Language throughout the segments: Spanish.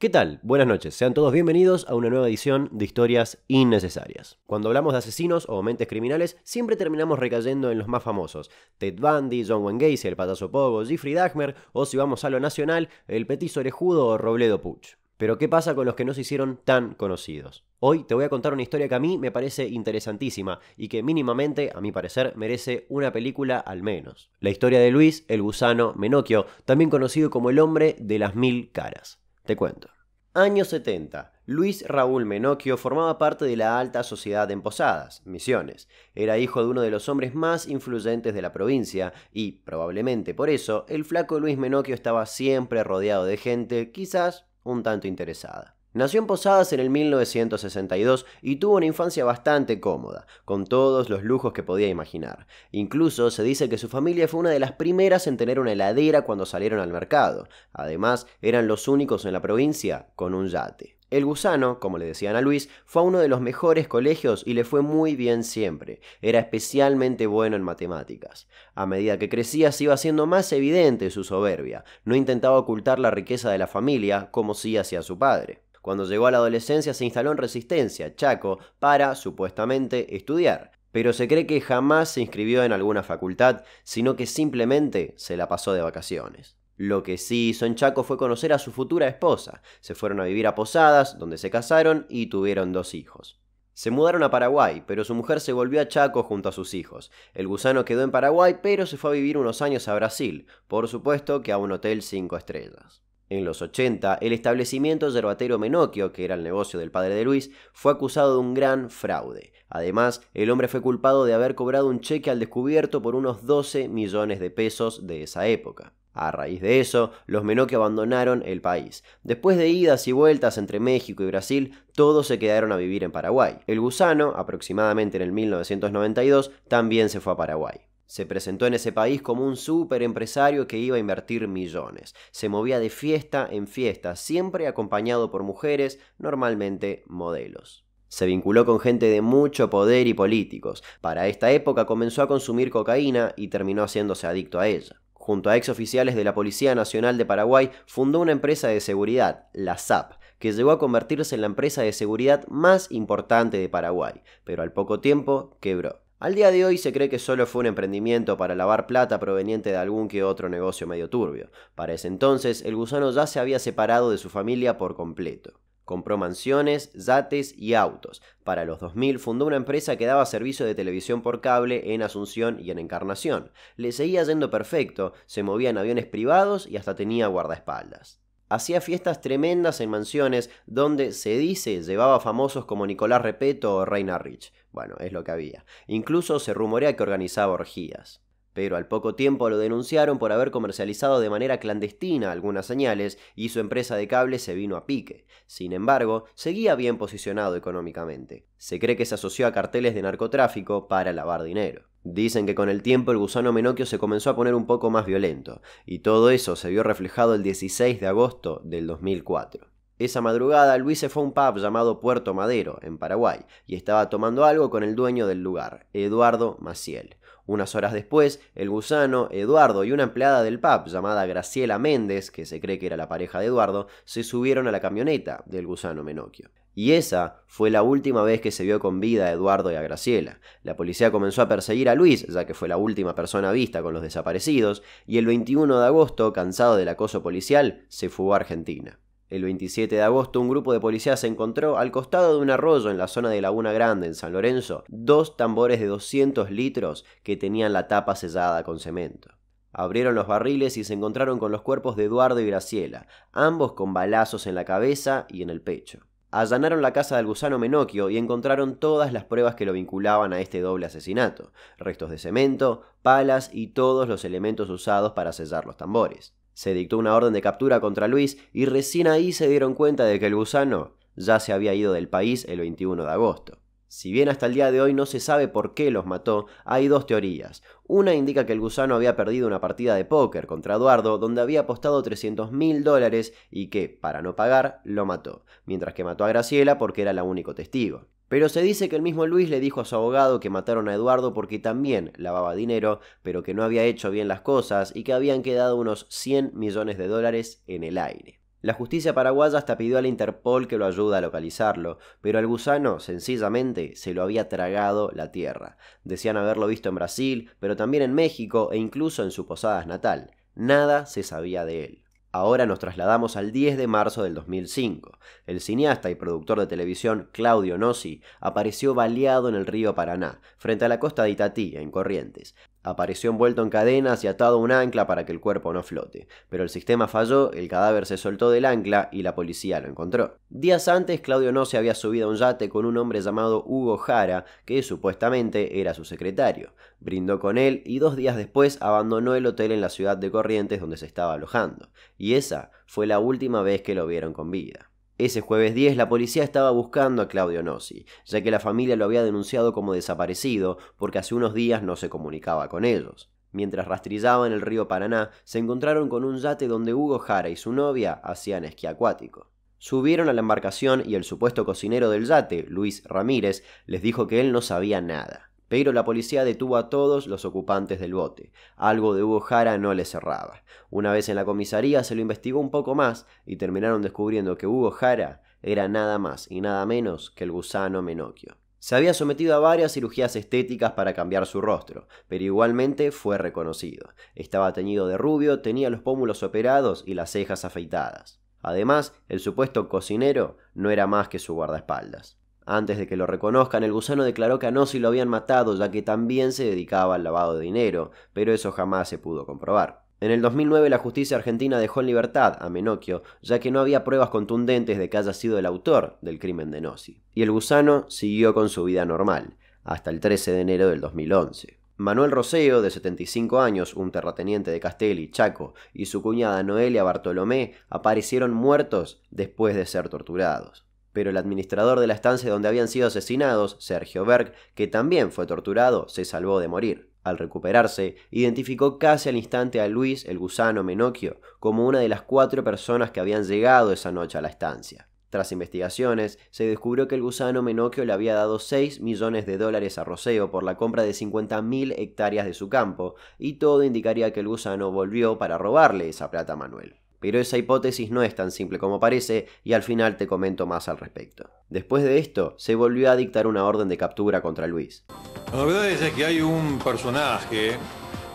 ¿Qué tal? Buenas noches, sean todos bienvenidos a una nueva edición de Historias Innecesarias. Cuando hablamos de asesinos o mentes criminales, siempre terminamos recayendo en los más famosos: Ted Bundy, John Wayne Gacy, el Patazo Pogo, Jeffrey Dahmer, o si vamos a lo nacional, el petit Orejudo o Robledo Puch. Pero ¿qué pasa con los que no se hicieron tan conocidos? Hoy te voy a contar una historia que a mí me parece interesantísima y que mínimamente, a mi parecer, merece una película al menos. La historia de Luis, el gusano Menocchio, también conocido como el hombre de las mil caras. Te cuento. Año 70. Luis Raúl Menocchio formaba parte de la alta sociedad en Posadas, Misiones. Era hijo de uno de los hombres más influyentes de la provincia y, probablemente por eso, el flaco Luis Menocchio estaba siempre rodeado de gente, quizás un tanto interesada. Nació en Posadas en el 1962 y tuvo una infancia bastante cómoda, con todos los lujos que podía imaginar. Incluso se dice que su familia fue una de las primeras en tener una heladera cuando salieron al mercado. Además, eran los únicos en la provincia con un yate. El gusano, como le decían a Luis, fue a uno de los mejores colegios y le fue muy bien siempre. Era especialmente bueno en matemáticas. A medida que crecía se iba haciendo más evidente su soberbia. No intentaba ocultar la riqueza de la familia como sí hacía su padre. Cuando llegó a la adolescencia se instaló en Resistencia, Chaco, para, supuestamente, estudiar. Pero se cree que jamás se inscribió en alguna facultad, sino que simplemente se la pasó de vacaciones. Lo que sí hizo en Chaco fue conocer a su futura esposa. Se fueron a vivir a Posadas, donde se casaron y tuvieron dos hijos. Se mudaron a Paraguay, pero su mujer se volvió a Chaco junto a sus hijos. El gusano quedó en Paraguay, pero se fue a vivir unos años a Brasil, por supuesto que a un hotel 5 estrellas. En los 80, el establecimiento yerbatero Menokio, que era el negocio del padre de Luis, fue acusado de un gran fraude. Además, el hombre fue culpado de haber cobrado un cheque al descubierto por unos 12 millones de pesos de esa época. A raíz de eso, los Menokio abandonaron el país. Después de idas y vueltas entre México y Brasil, todos se quedaron a vivir en Paraguay. El gusano, aproximadamente en el 1992, también se fue a Paraguay. Se presentó en ese país como un super empresario que iba a invertir millones. Se movía de fiesta en fiesta, siempre acompañado por mujeres, normalmente modelos. Se vinculó con gente de mucho poder y políticos. Para esta época comenzó a consumir cocaína y terminó haciéndose adicto a ella. Junto a exoficiales de la Policía Nacional de Paraguay, fundó una empresa de seguridad, la SAP, que llegó a convertirse en la empresa de seguridad más importante de Paraguay, pero al poco tiempo quebró. Al día de hoy se cree que solo fue un emprendimiento para lavar plata proveniente de algún que otro negocio medio turbio. Para ese entonces, el gusano ya se había separado de su familia por completo. Compró mansiones, yates y autos. Para los 2000 fundó una empresa que daba servicio de televisión por cable en Asunción y en Encarnación. Le seguía yendo perfecto, se movía en aviones privados y hasta tenía guardaespaldas hacía fiestas tremendas en mansiones donde se dice llevaba famosos como Nicolás Repeto o Reina Rich. Bueno, es lo que había. Incluso se rumorea que organizaba orgías pero al poco tiempo lo denunciaron por haber comercializado de manera clandestina algunas señales y su empresa de cable se vino a pique. Sin embargo, seguía bien posicionado económicamente. Se cree que se asoció a carteles de narcotráfico para lavar dinero. Dicen que con el tiempo el gusano Menocchio se comenzó a poner un poco más violento, y todo eso se vio reflejado el 16 de agosto del 2004. Esa madrugada Luis se fue a un pub llamado Puerto Madero, en Paraguay, y estaba tomando algo con el dueño del lugar, Eduardo Maciel. Unas horas después, el gusano, Eduardo y una empleada del pub llamada Graciela Méndez, que se cree que era la pareja de Eduardo, se subieron a la camioneta del gusano Menocchio. Y esa fue la última vez que se vio con vida a Eduardo y a Graciela. La policía comenzó a perseguir a Luis, ya que fue la última persona vista con los desaparecidos, y el 21 de agosto, cansado del acoso policial, se fugó a Argentina. El 27 de agosto un grupo de policías se encontró al costado de un arroyo en la zona de Laguna Grande, en San Lorenzo, dos tambores de 200 litros que tenían la tapa sellada con cemento. Abrieron los barriles y se encontraron con los cuerpos de Eduardo y Graciela, ambos con balazos en la cabeza y en el pecho. Allanaron la casa del gusano Menocchio y encontraron todas las pruebas que lo vinculaban a este doble asesinato, restos de cemento, palas y todos los elementos usados para sellar los tambores. Se dictó una orden de captura contra Luis y recién ahí se dieron cuenta de que el gusano ya se había ido del país el 21 de agosto. Si bien hasta el día de hoy no se sabe por qué los mató, hay dos teorías. Una indica que el gusano había perdido una partida de póker contra Eduardo donde había apostado 300 mil dólares y que, para no pagar, lo mató, mientras que mató a Graciela porque era la único testigo. Pero se dice que el mismo Luis le dijo a su abogado que mataron a Eduardo porque también lavaba dinero, pero que no había hecho bien las cosas y que habían quedado unos 100 millones de dólares en el aire. La justicia paraguaya hasta pidió a la Interpol que lo ayude a localizarlo, pero al gusano sencillamente se lo había tragado la tierra. Decían haberlo visto en Brasil, pero también en México e incluso en su posada natal. Nada se sabía de él. Ahora nos trasladamos al 10 de marzo del 2005. El cineasta y productor de televisión Claudio Nossi apareció baleado en el río Paraná, frente a la costa de Itatí, en Corrientes, Apareció envuelto en cadenas y atado a un ancla para que el cuerpo no flote, pero el sistema falló, el cadáver se soltó del ancla y la policía lo encontró. Días antes, Claudio No se había subido a un yate con un hombre llamado Hugo Jara, que supuestamente era su secretario. Brindó con él y dos días después abandonó el hotel en la ciudad de Corrientes donde se estaba alojando, y esa fue la última vez que lo vieron con vida. Ese jueves 10 la policía estaba buscando a Claudio Nossi, ya que la familia lo había denunciado como desaparecido porque hace unos días no se comunicaba con ellos. Mientras rastrillaban el río Paraná, se encontraron con un yate donde Hugo Jara y su novia hacían esquí acuático. Subieron a la embarcación y el supuesto cocinero del yate, Luis Ramírez, les dijo que él no sabía nada pero la policía detuvo a todos los ocupantes del bote. Algo de Hugo Jara no le cerraba. Una vez en la comisaría se lo investigó un poco más y terminaron descubriendo que Hugo Jara era nada más y nada menos que el gusano Menocchio. Se había sometido a varias cirugías estéticas para cambiar su rostro, pero igualmente fue reconocido. Estaba teñido de rubio, tenía los pómulos operados y las cejas afeitadas. Además, el supuesto cocinero no era más que su guardaespaldas. Antes de que lo reconozcan, el gusano declaró que a lo habían matado ya que también se dedicaba al lavado de dinero, pero eso jamás se pudo comprobar. En el 2009 la justicia argentina dejó en libertad a Menocchio, ya que no había pruebas contundentes de que haya sido el autor del crimen de Nossi. Y el gusano siguió con su vida normal, hasta el 13 de enero del 2011. Manuel Roseo, de 75 años, un terrateniente de Castelli, Chaco, y su cuñada Noelia Bartolomé aparecieron muertos después de ser torturados pero el administrador de la estancia donde habían sido asesinados, Sergio Berg, que también fue torturado, se salvó de morir. Al recuperarse, identificó casi al instante a Luis el gusano Menocchio como una de las cuatro personas que habían llegado esa noche a la estancia. Tras investigaciones, se descubrió que el gusano Menocchio le había dado 6 millones de dólares a Roseo por la compra de 50.000 hectáreas de su campo, y todo indicaría que el gusano volvió para robarle esa plata a Manuel pero esa hipótesis no es tan simple como parece y al final te comento más al respecto. Después de esto, se volvió a dictar una orden de captura contra Luis. La novedad es que hay un personaje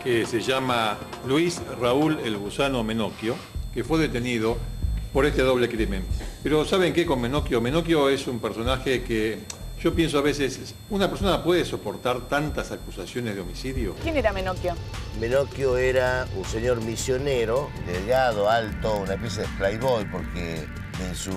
que se llama Luis Raúl el Gusano Menocchio, que fue detenido por este doble crimen. Pero ¿saben qué con Menocchio? Menocchio es un personaje que yo pienso a veces, ¿una persona puede soportar tantas acusaciones de homicidio? ¿Quién era Menocchio? Menocchio era un señor misionero, delgado, alto, una especie de playboy, porque en su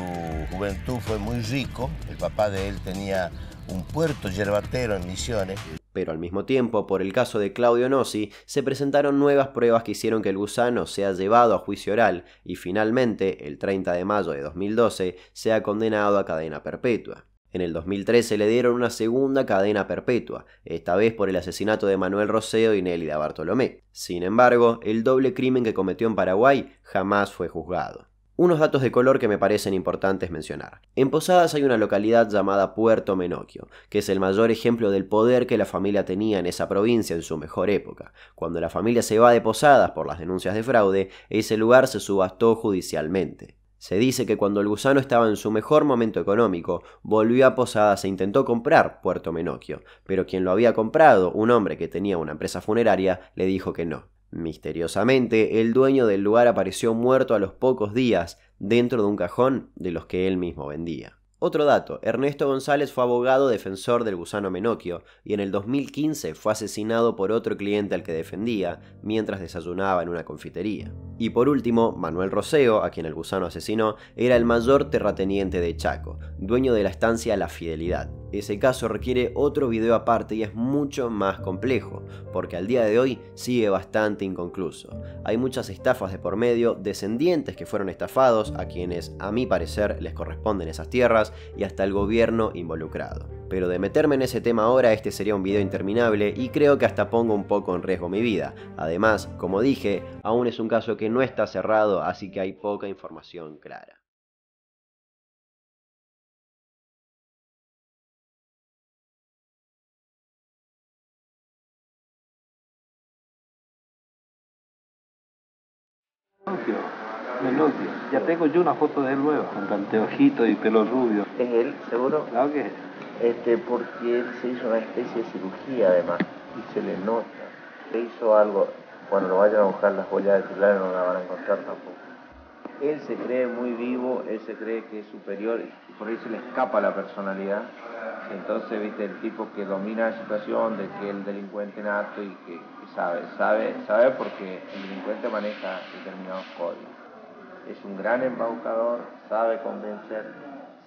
juventud fue muy rico. El papá de él tenía un puerto yerbatero en Misiones. Pero al mismo tiempo, por el caso de Claudio Nossi, se presentaron nuevas pruebas que hicieron que el gusano sea llevado a juicio oral y finalmente, el 30 de mayo de 2012, sea condenado a cadena perpetua. En el 2013 le dieron una segunda cadena perpetua, esta vez por el asesinato de Manuel Roseo y Nélida Bartolomé. Sin embargo, el doble crimen que cometió en Paraguay jamás fue juzgado. Unos datos de color que me parecen importantes mencionar. En Posadas hay una localidad llamada Puerto Menocchio, que es el mayor ejemplo del poder que la familia tenía en esa provincia en su mejor época. Cuando la familia se va de Posadas por las denuncias de fraude, ese lugar se subastó judicialmente. Se dice que cuando el gusano estaba en su mejor momento económico, volvió a Posadas e intentó comprar Puerto Menocchio, pero quien lo había comprado, un hombre que tenía una empresa funeraria, le dijo que no. Misteriosamente, el dueño del lugar apareció muerto a los pocos días, dentro de un cajón de los que él mismo vendía. Otro dato, Ernesto González fue abogado defensor del gusano Menocchio y en el 2015 fue asesinado por otro cliente al que defendía mientras desayunaba en una confitería. Y por último, Manuel Roseo, a quien el gusano asesinó, era el mayor terrateniente de Chaco, dueño de la estancia La Fidelidad, ese caso requiere otro video aparte y es mucho más complejo, porque al día de hoy sigue bastante inconcluso. Hay muchas estafas de por medio, descendientes que fueron estafados, a quienes a mi parecer les corresponden esas tierras, y hasta el gobierno involucrado. Pero de meterme en ese tema ahora, este sería un video interminable y creo que hasta pongo un poco en riesgo mi vida. Además, como dije, aún es un caso que no está cerrado, así que hay poca información clara. Menudio, Ya tengo yo una foto de él nueva, con ojito y pelo rubio. ¿Es él, seguro? Claro que es. Este, porque él se hizo una especie de cirugía, además, y se le nota. Le hizo algo, cuando lo vayan a buscar las joyas de celulares no la van a encontrar tampoco. Él se cree muy vivo, él se cree que es superior, y por ahí se le escapa la personalidad. Entonces, viste, el tipo que domina la situación de que el delincuente nato y que, sabe, sabe, sabe porque el delincuente maneja determinados códigos. Es un gran embaucador, sabe convencer,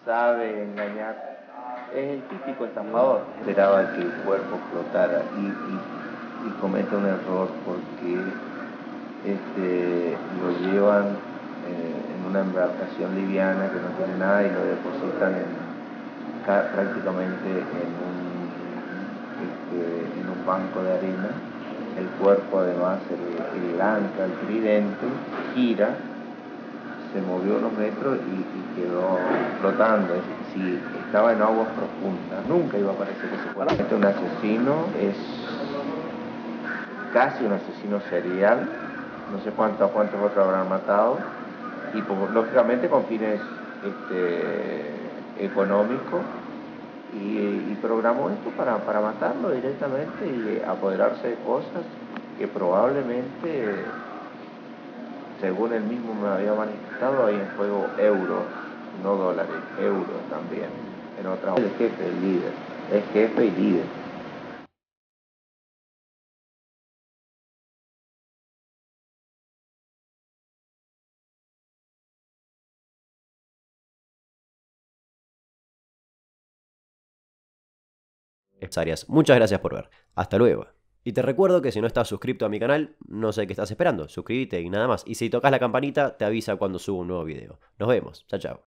sabe engañar. Es el típico estafador. Esperaba que el cuerpo flotara y, comete un error porque este, lo llevan eh, en una embarcación liviana que no tiene nada y lo depositan en prácticamente este, en un, banco de arena. El cuerpo además, se el lanza, el tridente, gira, se movió unos metros y, quedó flotando. si estaba en aguas profundas, nunca iba a aparecer ese cuerpo. Este es un asesino, es casi un asesino serial, no sé cuánto, cuántos otros habrán matado, y pues, lógicamente con fines este, económico y, programó esto para, para matarlo directamente y apoderarse de cosas que probablemente, según él mismo me había manifestado, hay en juego euros, no dólares, euros también. En otra, el jefe, el líder, es jefe y líder. áreas. Muchas gracias por ver. Hasta luego. Y te recuerdo que si no estás suscrito a mi canal, no sé qué estás esperando. Suscríbete y nada más. Y si tocas la campanita, te avisa cuando subo un nuevo video. Nos vemos. Chao, chao.